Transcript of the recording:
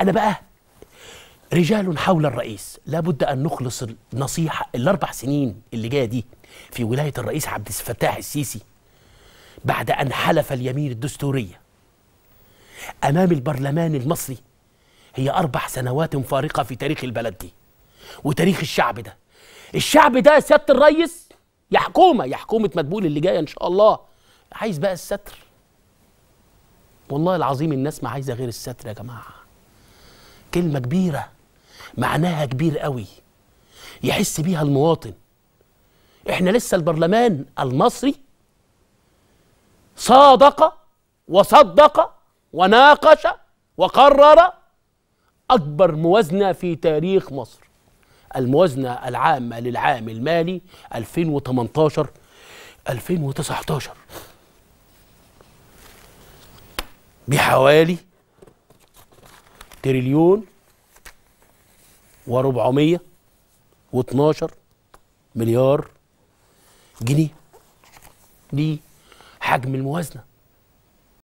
أنا بقى رجال حول الرئيس لابد أن نخلص النصيحة الأربع سنين اللي جاية دي في ولاية الرئيس عبد الفتاح السيسي بعد أن حلف اليمين الدستورية أمام البرلمان المصري هي أربع سنوات فارقة في تاريخ البلد دي وتاريخ الشعب ده الشعب ده يا سيادة الرئيس يا حكومة يا حكومة مدبول اللي جاية إن شاء الله عايز بقى الستر والله العظيم الناس ما عايزة غير الستر يا جماعة كلمة كبيرة معناها كبير قوي يحس بيها المواطن احنا لسه البرلمان المصري صادق وصدق وناقش وقرر أكبر موازنة في تاريخ مصر الموازنة العامة للعام المالي 2018 2019 بحوالي تريليون و 412 مليار جنيه دي حجم الموازنه